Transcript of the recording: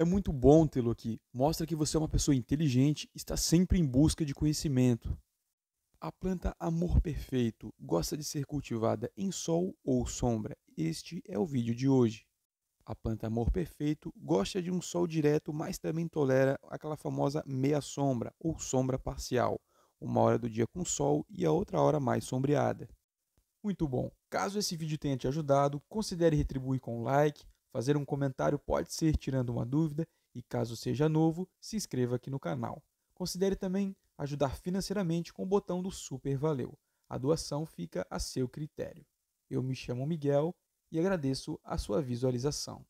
É muito bom tê-lo aqui. Mostra que você é uma pessoa inteligente e está sempre em busca de conhecimento. A planta Amor Perfeito gosta de ser cultivada em sol ou sombra? Este é o vídeo de hoje. A planta Amor Perfeito gosta de um sol direto, mas também tolera aquela famosa meia sombra ou sombra parcial, uma hora do dia com sol e a outra hora mais sombreada. Muito bom! Caso esse vídeo tenha te ajudado, considere retribuir com um like, Fazer um comentário pode ser tirando uma dúvida e, caso seja novo, se inscreva aqui no canal. Considere também ajudar financeiramente com o botão do Super Valeu. A doação fica a seu critério. Eu me chamo Miguel e agradeço a sua visualização.